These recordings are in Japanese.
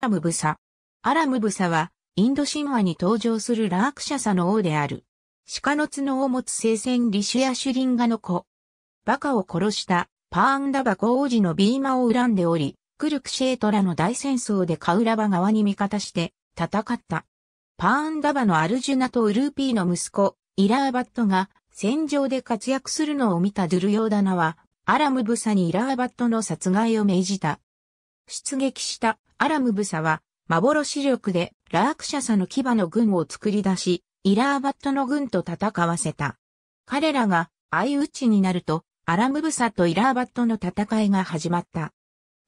ラムブサ。アラムブサは、インド神話に登場するラークシャサの王である。鹿の角を持つ聖戦リシュヤシュリンガの子。バカを殺したパーンダバコ王子のビーマを恨んでおり、クルクシェートラの大戦争でカウラバ側に味方して戦った。パーンダバのアルジュナとウルーピーの息子、イラーバットが戦場で活躍するのを見たドゥルヨーダナは、アラムブサにイラーバットの殺害を命じた。出撃したアラムブサは、幻力でラークシャサの牙の軍を作り出し、イラーバットの軍と戦わせた。彼らが相打ちになると、アラムブサとイラーバットの戦いが始まった。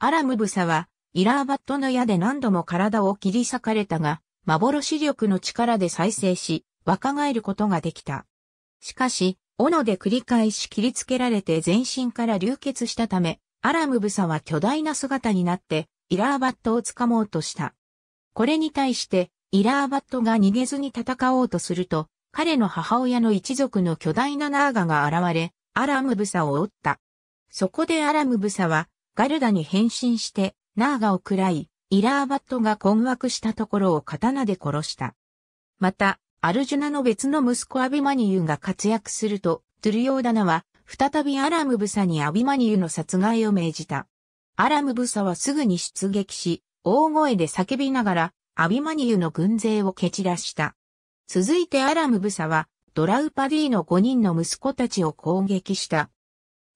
アラムブサは、イラーバットの矢で何度も体を切り裂かれたが、幻力の力で再生し、若返ることができた。しかし、斧で繰り返し切りつけられて全身から流血したため、アラムブサは巨大な姿になって、イラーバットを掴もうとした。これに対して、イラーバットが逃げずに戦おうとすると、彼の母親の一族の巨大なナーガが現れ、アラムブサを追った。そこでアラムブサは、ガルダに変身して、ナーガを喰らい、イラーバットが困惑したところを刀で殺した。また、アルジュナの別の息子アビマニユが活躍すると、トゥルヨーダナは、再びアラムブサにアビマニユの殺害を命じた。アラムブサはすぐに出撃し、大声で叫びながら、アビマニユの軍勢を蹴散らした。続いてアラムブサは、ドラウパディの5人の息子たちを攻撃した。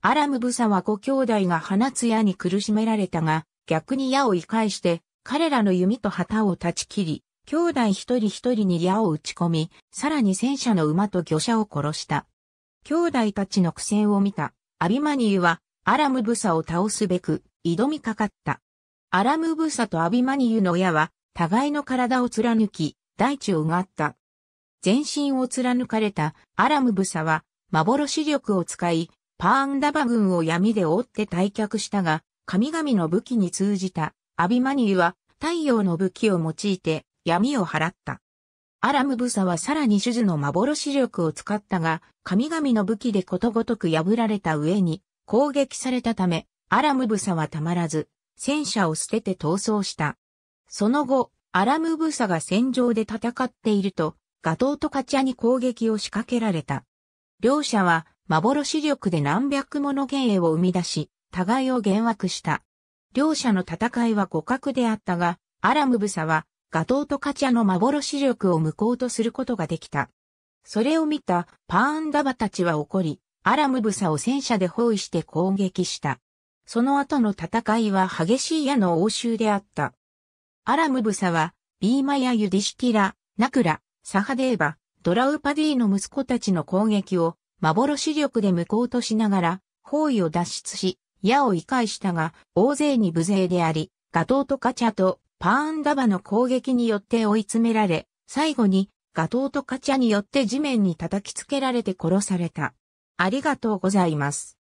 アラムブサは5兄弟が放つ矢に苦しめられたが、逆に矢を生返して、彼らの弓と旗を断ち切り、兄弟一人一人に矢を打ち込み、さらに戦車の馬と魚車を殺した。兄弟たちの苦戦を見た、アビマニユはアラムブサを倒すべく、挑みかかった。アラムブサとアビマニユの矢は、互いの体を貫き、大地をうがった。全身を貫かれたアラムブサは、幻力を使い、パーンダバ軍を闇で覆って退却したが、神々の武器に通じたアビマニユは太陽の武器を用いて闇を払った。アラムブサはさらに手術の幻力を使ったが、神々の武器でことごとく破られた上に、攻撃されたため、アラムブサはたまらず、戦車を捨てて逃走した。その後、アラムブサが戦場で戦っていると、ガトーとカチャに攻撃を仕掛けられた。両者は幻力で何百もの芸を生み出し、互いを幻惑した。両者の戦いは互角であったが、アラムブサはガトーとカチャの幻力を無効とすることができた。それを見たパーンダバたちは怒り、アラムブサを戦車で包囲して攻撃した。その後の戦いは激しい矢の応酬であった。アラムブサは、ビーマやユディシティラ、ナクラ、サハデーバ、ドラウパディの息子たちの攻撃を幻力で無効としながら包囲を脱出し、矢を迂返したが、大勢に無勢であり、ガトーとカチャとパーンダバの攻撃によって追い詰められ、最後にガトーとカチャによって地面に叩きつけられて殺された。ありがとうございます。